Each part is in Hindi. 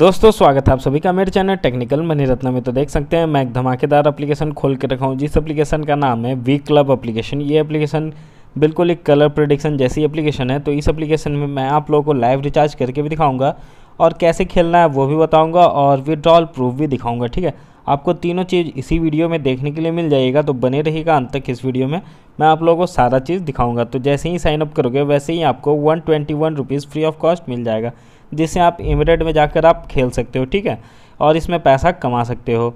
दोस्तों स्वागत है आप सभी का मेरे चैनल टेक्निकल मनी रत्न में तो देख सकते हैं मैं एक धमाकेदार एप्लीकेशन खोल के रखा हूँ जिस एप्लीकेशन का नाम है वी क्लब एप्लीकेशन ये एप्लीकेशन बिल्कुल एक कलर प्रोडिक्शन जैसी एप्लीकेशन है तो इस एप्लीकेशन में मैं आप लोगों को लाइव रिचार्ज करके भी दिखाऊंगा और कैसे खेलना है वो भी बताऊँगा और विड्रॉल प्रूफ भी दिखाऊँगा ठीक है आपको तीनों चीज़ इसी वीडियो में देखने के लिए मिल जाएगा तो बने रहेगा अंत तक इस वीडियो में मैं आप लोगों को सारा चीज़ दिखाऊंगा तो जैसे ही साइन अप करोगे वैसे ही आपको one twenty one rupees free of cost मिल जाएगा जिससे आप इमिडेट में जाकर आप खेल सकते हो ठीक है और इसमें पैसा कमा सकते हो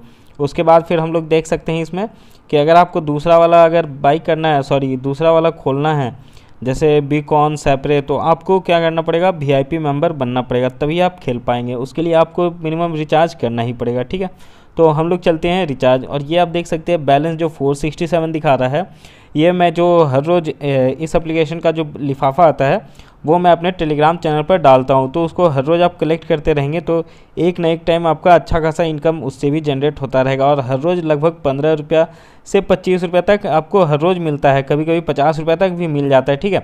उसके बाद फिर हम लोग देख सकते हैं इसमें कि अगर आपको दूसरा वाला अगर बाई करना है सॉरी दूसरा वाला खोलना है जैसे बी कॉन सेपरे तो आपको क्या करना पड़ेगा वीआईपी मेंबर बनना पड़ेगा तभी आप खेल पाएंगे उसके लिए आपको मिनिमम रिचार्ज करना ही पड़ेगा ठीक है तो हम लोग चलते हैं रिचार्ज और ये आप देख सकते हैं बैलेंस जो 467 दिखा रहा है ये मैं जो हर रोज़ इस एप्लीकेशन का जो लिफाफा आता है वो मैं अपने टेलीग्राम चैनल पर डालता हूँ तो उसको हर रोज़ आप कलेक्ट करते रहेंगे तो एक ना एक टाइम आपका अच्छा खासा इनकम उससे भी जनरेट होता रहेगा और हर रोज़ लगभग पंद्रह रुपया से पच्चीस रुपये तक आपको हर रोज़ मिलता है कभी कभी पचास रुपये तक भी मिल जाता है ठीक है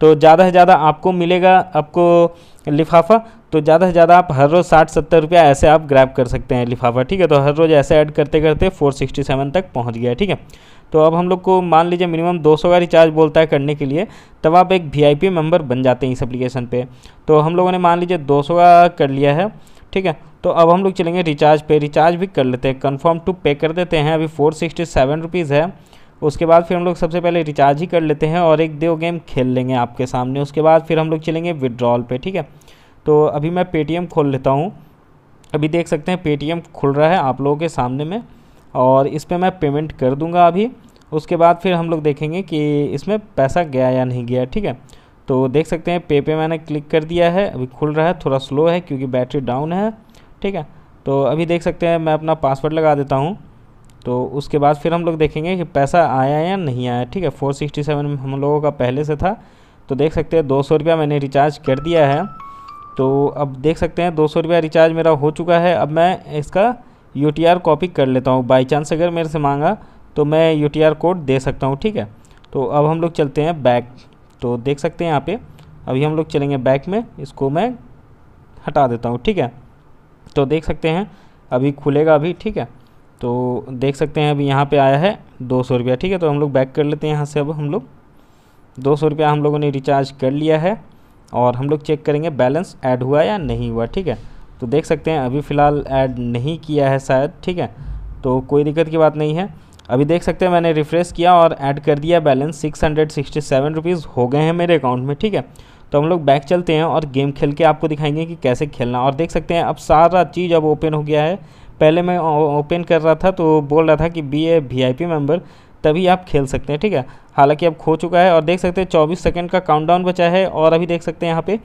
तो ज़्यादा से ज़्यादा आपको मिलेगा आपको लिफाफा तो ज़्यादा से ज़्यादा आप हर रोज़ साठ सत्तर रुपया ऐसे आप ग्रैब कर सकते हैं लिफाफा ठीक है तो हर रोज़ ऐसे ऐड करते करते फोर सिक्सटी सेवन तक पहुँच गया ठीक है तो अब हम लोग को मान लीजिए मिनिमम दो सौ का रिचार्ज बोलता है करने के लिए तब आप एक वी मेंबर बन जाते हैं इस अप्लीकेशन पर तो हम लोगों ने मान लीजिए दो सौ का कर लिया है ठीक है तो अब हम लोग चलेंगे रिचार्ज पे रिचार्ज भी कर लेते हैं कन्फर्म टू पे कर देते हैं अभी फोर सिक्सटी सेवन रुपीज़ है उसके बाद फिर हम लोग सबसे पहले रिचार्ज ही कर लेते हैं और एक दो गेम खेल लेंगे आपके सामने उसके बाद फिर हम लोग चलेंगे विड्रॉल पे ठीक है तो अभी मैं पेटीएम खोल लेता हूँ अभी देख सकते हैं पेटीएम खुल रहा है आप लोगों के सामने में और इस पर मैं पेमेंट कर दूँगा अभी उसके बाद फिर हम लोग देखेंगे कि इसमें पैसा गया या नहीं गया ठीक है तो देख सकते हैं पे पे मैंने क्लिक कर दिया है अभी खुल रहा है थोड़ा स्लो है क्योंकि बैटरी डाउन है ठीक है तो अभी देख सकते हैं मैं अपना पासवर्ड लगा देता हूँ तो उसके बाद फिर हम लोग देखेंगे कि पैसा आया या नहीं आया ठीक है फोर सिक्सटी सेवन हम लोगों का पहले से था तो देख सकते हैं दो सौ रुपया मैंने रिचार्ज कर दिया है तो अब देख सकते हैं दो सौ रुपया रिचार्ज मेरा हो चुका है अब मैं इसका यू टी आर कॉपी कर लेता हूँ बाई चांस अगर मेरे से मांगा तो मैं यू टी आर कोड दे सकता हूँ ठीक है तो अब हम लोग चलते हैं बैक तो देख सकते हैं यहाँ पे अभी हम लोग चलेंगे बैक में इसको मैं हटा देता हूँ ठीक है तो देख सकते हैं अभी खुलेगा अभी ठीक है तो देख सकते हैं अभी यहाँ पे आया है दो सौ रुपया ठीक है तो हम लोग बैक कर लेते हैं यहाँ से अब हम लोग दो सौ रुपया हम लोगों ने रिचार्ज कर लिया है और हम लोग चेक करेंगे बैलेंस ऐड हुआ या नहीं हुआ ठीक है तो देख सकते हैं अभी फ़िलहाल ऐड नहीं किया है शायद ठीक है तो कोई दिक्कत की बात नहीं है अभी देख सकते हैं मैंने रिफ़्रेश किया और ऐड कर दिया balance six hundred sixty seven rupees हो गए हैं मेरे अकाउंट में ठीक है तो हम लोग बैक चलते हैं और गेम खेल के आपको दिखाएंगे कि कैसे खेलना और देख सकते हैं अब सारा चीज़ अब ओपन हो गया है पहले मैं ओपन कर रहा था तो बोल रहा था कि be a V I P member तभी आप खेल सकते हैं ठीक है हालांकि अब खो चुका है और देख सकते हैं चौबीस सेकेंड का काउंटडाउन बचा है और अभी देख सकते हैं यहाँ पे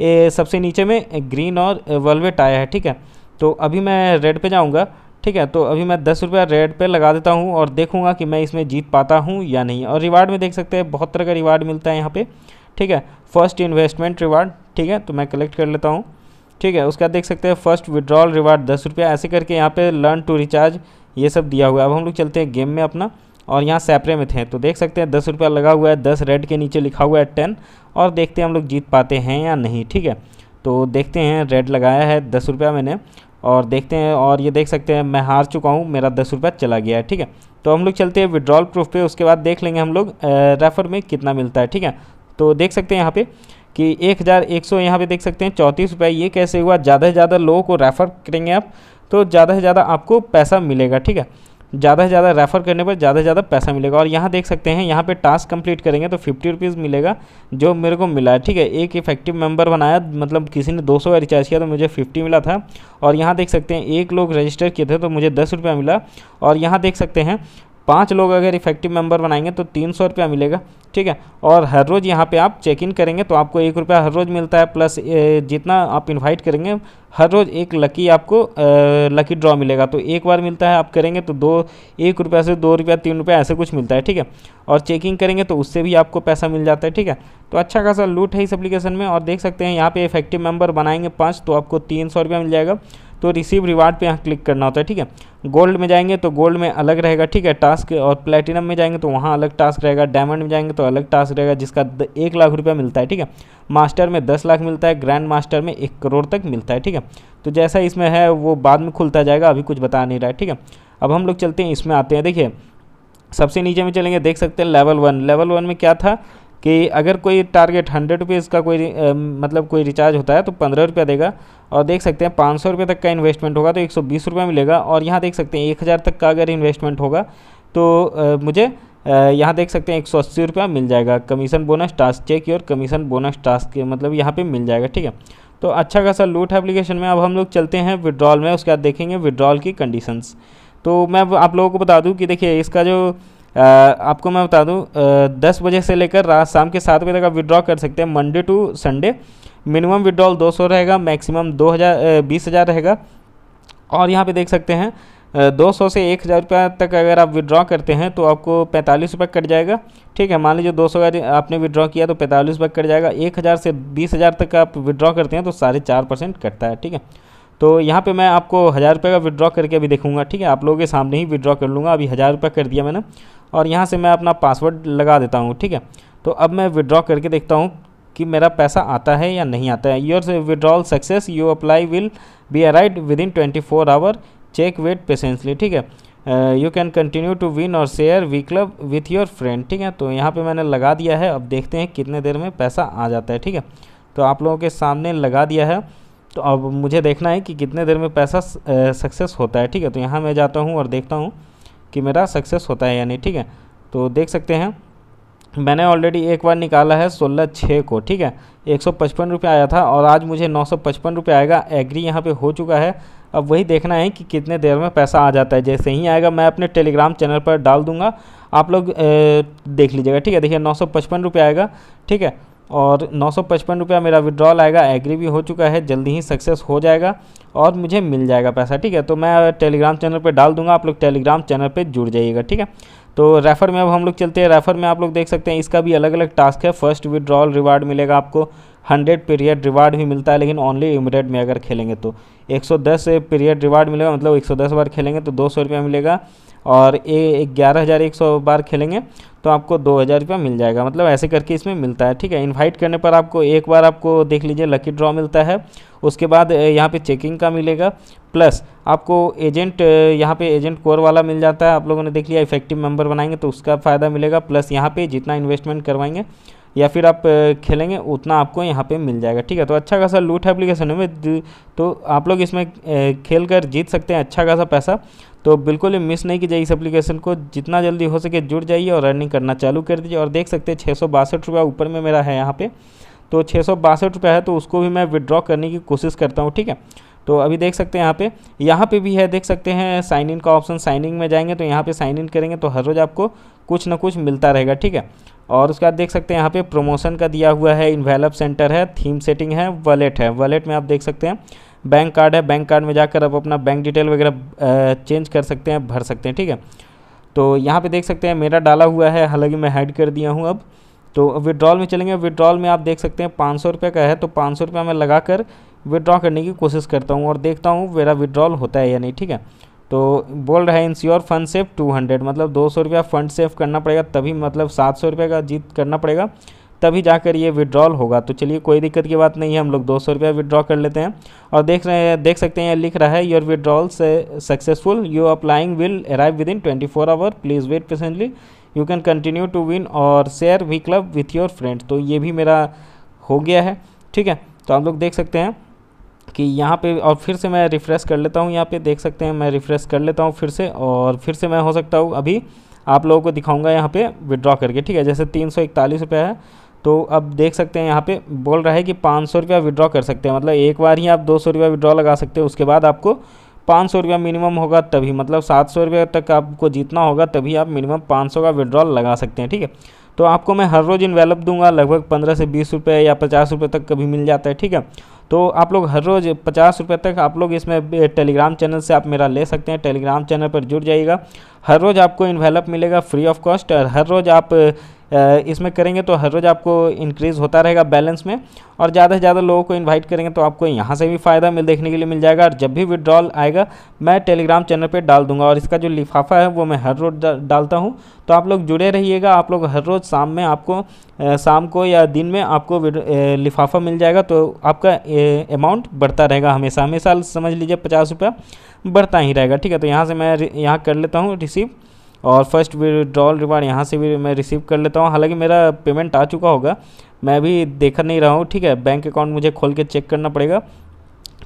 ए, सबसे नीचे में ग्रीन और वेलवेट आया है ठीक है तो अभी मैं रेड पे जाऊँगा ठीक है तो अभी मैं दस रुपया रेड पे लगा देता हूँ और देखूँगा कि मैं इसमें जीत पाता हूँ या नहीं और रिवार्ड में देख सकते हैं बहुत तरह का रिवार्ड मिलता है यहाँ पे ठीक है फर्स्ट इन्वेस्टमेंट रिवार्ड ठीक है तो मैं कलेक्ट कर लेता हूँ ठीक है उसका देख सकते हैं फर्स्ट विड्रॉल रिवार्ड दस रुपया ऐसे करके यहाँ पे लर्न टू रिचार्ज ये सब दिया हुआ है अब हम लोग चलते हैं गेम में अपना और यहाँ सैपरे में थे तो देख सकते हैं दस रुपया लगा हुआ है दस रेड के नीचे लिखा हुआ है टेन और देखते हैं हम लोग जीत पाते हैं या नहीं ठीक है तो देखते हैं रेड लगाया है दस रुपया मैंने और देखते हैं और ये देख सकते हैं मैं हार चुका हूँ मेरा दस रुपया चला गया है ठीक है तो हम लोग चलते हैं विड्रॉल प्रूफ पे उसके बाद देख लेंगे हम लोग रेफ़र में कितना मिलता है ठीक है तो देख सकते हैं यहाँ पे कि एक हज़ार एक सौ यहाँ पर देख सकते हैं चौंतीस रुपये ये कैसे हुआ ज़्यादा से ज़्यादा लोगों को रेफ़र करेंगे आप तो ज़्यादा से ज़्यादा आपको पैसा मिलेगा ठीक है ज़्यादा से ज़्यादा रेफ़र करने पर ज़्यादा से ज़्यादा पैसा मिलेगा और यहाँ देख सकते हैं यहाँ पे टास्क कंप्लीट करेंगे तो फिफ्टी रुपीज़ मिलेगा जो मेरे को मिला है ठीक है एक इफेक्टिव मेंबर बनाया मतलब किसी ने दो सौ रिचार्ज किया तो मुझे फिफ्टी मिला था और यहाँ देख सकते हैं एक लोग रजिस्टर किए थे तो मुझे दस रुपया मिला और यहाँ देख सकते हैं पाँच लोग अगर इफेक्टिव मेंबर बनाएंगे तो तीन सौ रुपया मिलेगा ठीक है और हर रोज़ यहाँ पे आप चेक इन करेंगे तो आपको एक रुपया हर रोज़ मिलता है प्लस जितना आप इनवाइट करेंगे हर रोज़ एक लकी आपको लकी ड्रॉ मिलेगा तो एक बार मिलता है आप करेंगे तो दो एक रुपया से दो रुपया तीन रुपया ऐसे कुछ मिलता है ठीक है और चेकिंग करेंगे तो उससे भी आपको पैसा मिल जाता है ठीक है तो अच्छा खासा लूट है इस अप्लीकेशन में और देख सकते हैं यहाँ पर इफेक्टिव मेम्बर बनाएंगे पाँच तो आपको तीन सौ रुपया मिल जाएगा तो रिसीव रिवार्ड पे यहाँ क्लिक करना होता है ठीक है गोल्ड में जाएंगे तो गोल्ड में अलग रहेगा ठीक है टास्क और प्लेटिनम में जाएंगे तो वहाँ अलग टास्क रहेगा डायमंड में जाएंगे तो अलग टास्क रहेगा जिसका एक लाख रुपया मिलता है ठीक है मास्टर में दस लाख मिलता है ग्रैंड मास्टर में एक करोड़ तक मिलता है ठीक है तो जैसा इसमें है वो बाद में खुलता जाएगा अभी कुछ बता नहीं रहा है ठीक है अब हम लोग चलते हैं इसमें आते हैं देखिए सबसे नीचे में चलेंगे देख सकते हैं लेवल वन लेवल वन में क्या था कि अगर कोई टारगेट हंड्रेड रुपीज़ का कोई आ, मतलब कोई रिचार्ज होता है तो पंद्रह रुपया देगा और देख सकते हैं पाँच सौ रुपये तक का इन्वेस्टमेंट होगा तो एक सौ बीस रुपये मिलेगा और यहाँ देख सकते हैं एक हज़ार तक का अगर इन्वेस्टमेंट होगा तो आ, मुझे यहाँ देख सकते हैं एक सौ अस्सी रुपया मिल जाएगा कमीशन बोनस टास्क चेक और कमीशन बोनस टास्क के मतलब यहाँ पर मिल जाएगा ठीक है तो अच्छा खासा लूट है एप्लीकेशन में अब हम लोग चलते हैं विड्रॉल में उसके बाद देखेंगे विड्रॉल की कंडीशंस तो मैं आप लोगों को बता दूं कि देखिए इसका जो आपको मैं बता दूँ दस बजे से लेकर रात शाम के सात बजे तक आप विड्रॉ कर सकते हैं Monday to Sunday minimum withdrawal 200 रहेगा मैक्सिमम दो हज़ार बीस हज़ार रहेगा और यहाँ पे देख सकते हैं दो सौ से एक हज़ार रुपया तक अगर आप विड्रॉ करते हैं तो आपको पैंतालीस रुपये कट जाएगा ठीक है मान लीजिए दो सौ का आपने विड्रॉ किया तो पैंतालीस रुपये कट जाएगा एक हज़ार से बीस हज़ार तक आप विड्रॉ करते हैं तो साढ़े चार परसेंट कटता है ठीक है तो यहाँ पे मैं आपको हज़ार रुपये का विड्रॉ करके अभी देखूंगा ठीक है आप लोगों के सामने ही विड्रॉ कर लूँगा अभी हज़ार रुपये कर दिया मैंने और यहाँ से मैं अपना पासवर्ड लगा देता हूँ ठीक है तो अब मैं विड्रॉ करके देखता हूँ कि मेरा पैसा आता है या नहीं आता है your withdrawal success you apply will be arrived within twenty four hour check wait patiently ठीक है you can continue to win और share V club with your friend ठीक है तो यहाँ पे मैंने लगा दिया है अब देखते हैं कितने देर में पैसा आ जाता है ठीक है तो आप लोगों के सामने लगा दिया है तो अब मुझे देखना है कि कितने देर में पैसा सक्सेस uh, होता है ठीक है तो यहाँ मैं जाता हूँ और देखता हूँ कि मेरा सक्सेस होता है या नहीं ठीक है तो देख सकते हैं मैंने ऑलरेडी एक बार निकाला है सोलह छः को ठीक है एक सौ पचपन रुपये आया था और आज मुझे नौ सौ पचपन रुपये आएगा एग्री यहाँ पे हो चुका है अब वही देखना है कि कितने देर में पैसा आ जाता है जैसे ही आएगा मैं अपने टेलीग्राम चैनल पर डाल दूंगा आप लोग ए, देख लीजिएगा ठीक है देखिए नौ सौ पचपन रुपये आएगा ठीक है और नौ सौ पचपन रुपया मेरा विड्रॉल आएगा एग्री भी हो चुका है जल्दी ही सक्सेस हो जाएगा और मुझे मिल जाएगा पैसा ठीक है तो मैं टेलीग्राम चैनल पर डाल दूंगा आप लोग टेलीग्राम चैनल पर जुड़ जाइएगा ठीक है तो रेफ़र में अब हम लोग चलते हैं रेफ़र में आप लोग देख सकते हैं इसका भी अलग अलग टास्क है फर्स्ट विड्रॉल रिवार्ड मिलेगा आपको हंड्रेड पीरियड रिवार्ड भी मिलता है लेकिन ओनली इमिडेट में अगर खेलेंगे तो 110 पीरियड रिवार्ड मिलेगा मतलब 110 बार खेलेंगे तो दो सौ मिलेगा और ये ग्यारह हज़ार एक सौ बार खेलेंगे तो आपको दो हज़ार रुपया मिल जाएगा मतलब ऐसे करके इसमें मिलता है ठीक है इनवाइट करने पर आपको एक बार आपको देख लीजिए लकी ड्रॉ मिलता है उसके बाद यहाँ पे चेकिंग का मिलेगा प्लस आपको एजेंट यहाँ पे एजेंट कोर वाला मिल जाता है आप लोगों ने देख लिया इफेक्टिव मेंबर बनाएंगे तो उसका फ़ायदा मिलेगा प्लस यहाँ पर जितना इन्वेस्टमेंट करवाएंगे या फिर आप खेलेंगे उतना आपको यहाँ पे मिल जाएगा ठीक है तो अच्छा खासा लूट एप्लीकेशन है में तो आप लोग इसमें खेल कर जीत सकते हैं अच्छा खासा पैसा तो बिल्कुल मिस नहीं की इस एप्लीकेशन को जितना जल्दी हो सके जुड़ जाइए और रनिंग करना चालू कर दीजिए और देख सकते हैं छः सौ बासठ रुपया ऊपर में मेरा है यहाँ पे तो छः सौ बासठ रुपया है तो उसको भी मैं विदड्रॉ करने की कोशिश करता हूँ ठीक है तो अभी देख सकते हैं यहाँ पे यहाँ पे भी है देख सकते हैं साइन इन का ऑप्शन साइन इन में जाएंगे तो यहाँ पे साइन इन करेंगे तो हर रोज़ आपको कुछ ना कुछ मिलता रहेगा ठीक है और उसके बाद देख सकते हैं यहाँ पे प्रमोशन का दिया हुआ है इन्वेलप सेंटर है थीम सेटिंग है वॉलेट है वॉलेट में आप देख सकते हैं बैंक कार्ड है बैंक कार्ड में जाकर आप अपना बैंक डिटेल वगैरह चेंज कर सकते हैं भर सकते हैं ठीक है तो यहाँ पे देख सकते हैं मेरा डाला हुआ है हालांकि मैं हैड कर दिया हूँ अब तो विड्रॉल में चलेंगे विड्रॉल में आप देख सकते हैं पाँच सौ रुपये का है तो पाँच सौ रुपया मैं लगा कर विड्रॉ करने की कोशिश करता हूँ और देखता हूँ मेरा विड्रॉल होता है या नहीं ठीक है तो बोल रहा है ensure fund safe two hundred मतलब दो सौ रुपया फ़ंड सेफ करना पड़ेगा तभी मतलब सात सौ रुपये का जीत करना पड़ेगा तभी जाकर ये विड्रॉल होगा तो चलिए कोई दिक्कत की बात नहीं है हम लोग दो सौ रुपया विड्रॉ कर लेते हैं और देख रहे हैं देख सकते हैं लिख रहा है योर विड्रॉल से successful you applying will arrive within twenty four hour please wait patiently you can continue to win और share V club with your friend तो ये भी मेरा हो गया है ठीक है तो हम लोग देख सकते हैं कि यहाँ पे और फिर से मैं रिफ़्रेश कर लेता हूँ यहाँ पे देख सकते हैं मैं रिफ़्रेश कर लेता हूँ फिर से और फिर से मैं हो सकता हूँ अभी आप लोगों को दिखाऊंगा यहाँ पे विड्रॉ करके ठीक है जैसे तीन सौ इकतालीस रुपये है तो अब देख सकते हैं यहाँ पे बोल रहा है कि पाँच सौ रुपया विड्रॉ कर सकते हैं मतलब एक बार ही आप दो सौ रुपया विड्रॉ लगा सकते हैं उसके बाद आपको पाँच सौ रुपया मिनिमम होगा तभी मतलब सात सौ रुपये तक आपको जीतना होगा तभी आप मिनिमम पाँच सौ का विड्रॉल लगा सकते हैं ठीक है तो आपको मैं हर रोज़ इन्वेलप दूंगा लगभग पंद्रह से बीस रुपये या पचास रुपये तक कभी मिल जाता है ठीक है तो आप लोग हर रोज़ पचास रुपये तक आप लोग इसमें टेलीग्राम चैनल से आप मेरा ले सकते हैं टेलीग्राम चैनल पर जुड़ जाइएगा हर रोज़ आपको इन्वेलप मिलेगा फ्री ऑफ कॉस्ट और हर रोज़ आप इसमें करेंगे तो हर रोज़ आपको इंक्रीज़ होता रहेगा बैलेंस में और ज़्यादा से ज़्यादा लोगों को इन्वाइट करेंगे तो आपको यहाँ से भी फ़ायदा मिल देखने के लिए मिल जाएगा और जब भी विड्रॉल आएगा मैं टेलीग्राम चैनल पर डाल दूंगा और इसका जो लिफाफा है वो मैं हर रोज़ डालता हूँ तो आप लोग जुड़े रहिएगा आप लोग हर रोज़ शाम में आपको शाम को या दिन में आपको लिफाफा मिल जाएगा तो आपका अमाउंट बढ़ता रहेगा हमेशा हमेशा समझ लीजिए पचास रुपया बढ़ता ही रहेगा ठीक है तो यहाँ से मैं यहाँ कर लेता हूँ रिसीव और फर्स्ट विड्रॉल रिवार्ड यहाँ से भी मैं रिसीव कर लेता हूँ हालांकि मेरा पेमेंट आ चुका होगा मैं अभी देखा नहीं रहा हूँ ठीक है बैंक अकाउंट मुझे खोल के चेक करना पड़ेगा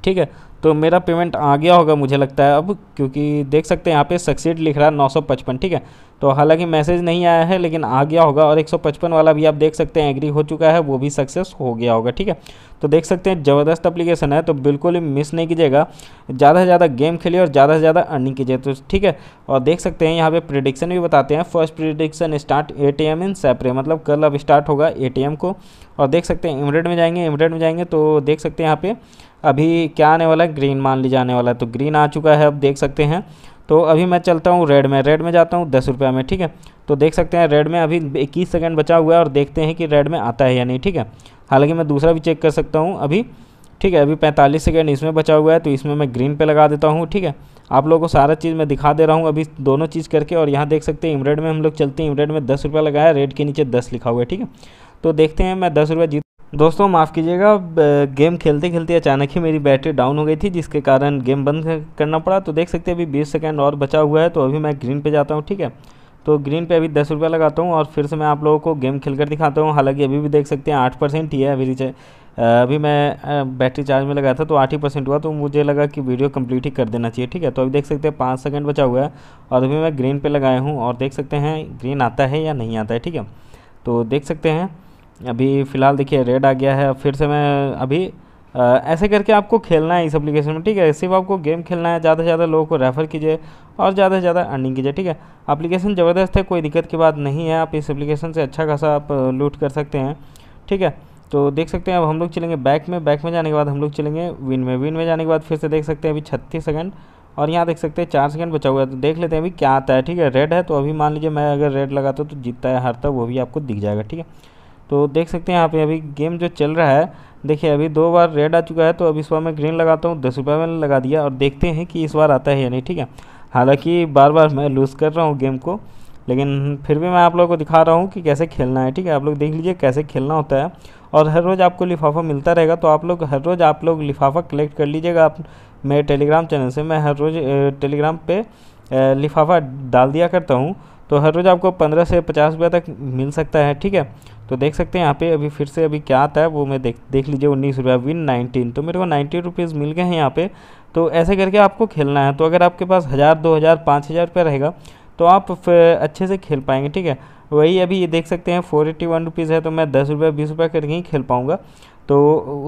ठीक है तो मेरा पेमेंट आ गया होगा मुझे लगता है अब क्योंकि देख सकते हैं यहाँ पे सक्सेड लिख रहा है 955 ठीक है तो हालांकि मैसेज नहीं आया है लेकिन आ गया होगा और 155 वाला भी आप देख सकते हैं एग्री हो चुका है वो भी सक्सेस हो गया होगा ठीक है तो देख सकते हैं ज़बरदस्त अप्लीकेशन है तो बिल्कुल ही मिस नहीं कीजिएगा ज़्यादा से ज़्यादा गेम खेलिए और ज़्यादा से ज़्यादा अर्निंग कीजिए तो ठीक है और देख सकते हैं यहाँ पर प्रिडिक्शन भी बताते हैं first prediction start A T M इन सेपरे मतलब कल अब स्टार्ट होगा ए को और देख सकते हैं इमरेड में जाएंगे इमरेड में जाएंगे तो देख सकते हैं यहाँ पे अभी क्या आने वाला है ग्रीन मान ली जाने वाला है तो ग्रीन आ चुका है अब देख सकते हैं तो अभी मैं चलता हूँ रेड में रेड में जाता हूँ दस रुपये में ठीक है तो देख सकते हैं रेड में अभी इक्कीस सेकेंड बचा हुआ है और देखते हैं कि रेड में आता है या नहीं ठीक है हालांकि मैं दूसरा भी चेक कर सकता हूँ अभी ठीक है अभी पैंतालीस सेकेंड इसमें बचा हुआ है तो इसमें मैं ग्रीन पर लगा देता हूँ ठीक है आप लोगों को सारा चीज़ मैं दिखा दे रहा हूँ अभी दोनों चीज़ करके और यहाँ देख सकते हैं इमरेड में हम लोग चलते हैं इमरेड में दस रुपया लगाया रेड के नीचे दस लिखा हुआ है ठीक है तो देखते हैं मैं दस रुपये जीत दोस्तों माफ़ कीजिएगा गेम खेलते खेलते अचानक ही मेरी बैटरी डाउन हो गई थी जिसके कारण गेम बंद करना पड़ा तो देख सकते हैं अभी 20 सेकंड और बचा हुआ है तो अभी मैं ग्रीन पे जाता हूँ ठीक है तो ग्रीन पे अभी दस रुपया लगाता हूँ और फिर से मैं आप लोगों को गेम खेल कर दिखाता हूँ हालांकि अभी भी देख सकते हैं आठ परसेंट ही है अभी रिचार्ज अभी मैं बैटरी चार्ज में लगाया था तो आठ ही परसेंट हुआ तो मुझे लगा कि वीडियो कम्प्लीट ही कर देना चाहिए ठीक है तो अभी देख सकते हैं पाँच सेकंड बचा हुआ है और अभी मैं ग्रीन पर लगाया हूँ और देख सकते हैं ग्रीन आता है या नहीं आता है ठीक है तो देख सकते हैं अभी फ़िलहाल देखिए रेड आ गया है फिर से मैं अभी आ, ऐसे करके आपको खेलना है इस एप्लीकेशन में ठीक है सिर्फ आपको गेम खेलना है ज़्यादा से ज़्यादा लोगों को रेफ़र कीजिए और ज़्यादा से ज़्यादा अर्निंग कीजिए ठीक है एप्लीकेशन ज़बरदस्त है कोई दिक्कत की बात नहीं है आप इस एप्लीकेशन से अच्छा खासा आप लूट कर सकते हैं ठीक है तो देख सकते हैं अब हम लोग चलेंगे बैक में बैक में जाने के बाद हम लोग चलेंगे विन में विन में जाने के बाद फिर से देख सकते हैं अभी छत्तीस सेकंड और यहाँ देख सकते हैं चार सेकंड बचा हुआ है तो देख लेते हैं अभी क्या आता है ठीक है रेड है तो अभी मान लीजिए मैं अगर रेड लगाता हूँ तो जीतता है हारता वो भी आपको दिख जाएगा ठीक है तो देख सकते हैं यहाँ पे अभी गेम जो चल रहा है देखिए अभी दो बार रेड आ चुका है तो अब इस बार मैं ग्रीन लगाता हूँ दस रुपये मैंने लगा दिया और देखते हैं कि इस बार आता है या नहीं ठीक है हालांकि बार बार मैं लूज़ कर रहा हूँ गेम को लेकिन फिर भी मैं आप लोगों को दिखा रहा हूँ कि कैसे खेलना है ठीक है आप लोग देख लीजिए कैसे खेलना होता है और हर रोज़ आपको लिफाफा मिलता रहेगा तो आप लोग हर रोज़ आप लोग लिफाफा कलेक्ट कर लीजिएगा आप मेरे टेलीग्राम चैनल से मैं हर रोज़ टेलीग्राम पर लिफाफा डाल दिया करता हूँ तो हर रोज़ आपको पंद्रह से पचास रुपये तक मिल सकता है ठीक है तो देख सकते हैं यहाँ पे अभी फिर से अभी क्या आता है वो मैं देख देख लीजिए उन्नीस रुपया विन नाइनटीन तो मेरे को नाइन्टी रुपीज़ मिल गए हैं यहाँ पे तो ऐसे करके आपको खेलना है तो अगर आपके पास हज़ार दो हज़ार पाँच हज़ार रुपये रहेगा तो आप अच्छे से खेल पाएंगे ठीक है वही अभी ये देख सकते हैं फोर एट्टी वन रुपीज़ है तो मैं दस रुपये बीस रुपये करके ही खेल पाऊँगा तो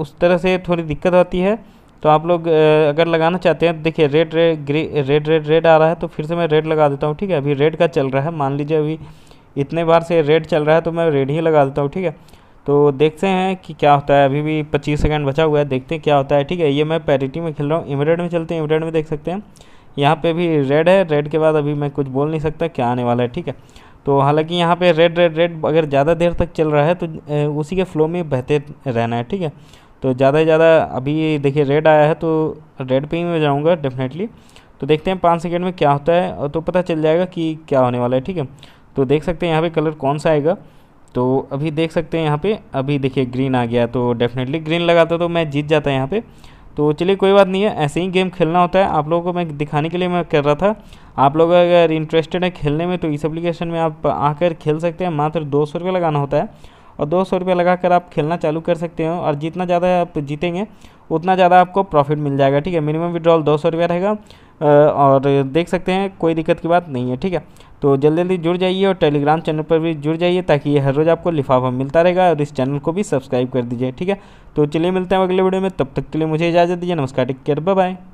उस तरह से थोड़ी दिक्कत आती है तो आप लोग अगर लगाना चाहते हैं तो देखिए red red green red red red आ रहा है तो फिर से मैं रेड लगा देता हूँ ठीक है अभी रेड का चल रहा है मान लीजिए अभी इतने बार से रेड चल रहा है तो मैं रेड ही लगा देता हूँ ठीक है तो देखते हैं कि क्या होता है अभी भी पच्चीस सेकेंड बचा हुआ है देखते हैं क्या होता है ठीक है ये मैं पैरिटी में खेल रहा हूँ इमरेड में चलते हैं इमरेड में देख सकते हैं यहाँ पर भी रेड है रेड के बाद अभी मैं कुछ बोल नहीं सकता क्या आने वाला है ठीक है तो हालांकि यहाँ पे रेड रेड रेड अगर ज़्यादा देर तक चल रहा है तो उसी के फ्लो में बहते रहना है ठीक है तो ज़्यादा से ज़्यादा अभी देखिए रेड आया है तो रेड पे ही मैं जाऊँगा डेफिनेटली तो देखते हैं पाँच सेकेंड में क्या होता है और तो पता चल जाएगा कि क्या होने वाला है ठीक है तो देख सकते हैं यहाँ पर कलर कौन सा आएगा तो अभी देख सकते हैं यहाँ पर अभी देखिए ग्रीन आ गया तो डेफिनेटली ग्रीन लगाता तो मैं जीत जाता यहाँ पर तो चलिए कोई बात नहीं है ऐसे ही गेम खेलना होता है आप लोगों को मैं दिखाने के लिए मैं कर रहा था आप लोग अगर इंटरेस्टेड है खेलने में तो इस एप्लीकेशन में आप आकर खेल सकते हैं मात्र दो सौ रुपये लगाना होता है और दो सौ रुपये लगा कर आप खेलना चालू कर सकते हो और जितना ज़्यादा आप जीतेंगे उतना ज़्यादा आपको प्रॉफिट मिल जाएगा ठीक है मिनिमम विड्रॉल दो सौ रुपया रहेगा और देख सकते हैं कोई दिक्कत की बात नहीं है ठीक है तो जल्दी जल्दी जुड़ जाइए और टेलीग्राम चैनल पर भी जुड़ जाइए ताकि हर रोज़ आपको लिफाफा मिलता रहेगा और इस चैनल को भी सब्सक्राइब कर दीजिए ठीक है तो चलिए मिलते हैं अगले वीडियो में तब तक के लिए मुझे इजाज़त दीजिए नमस्कार टेक केयर बाय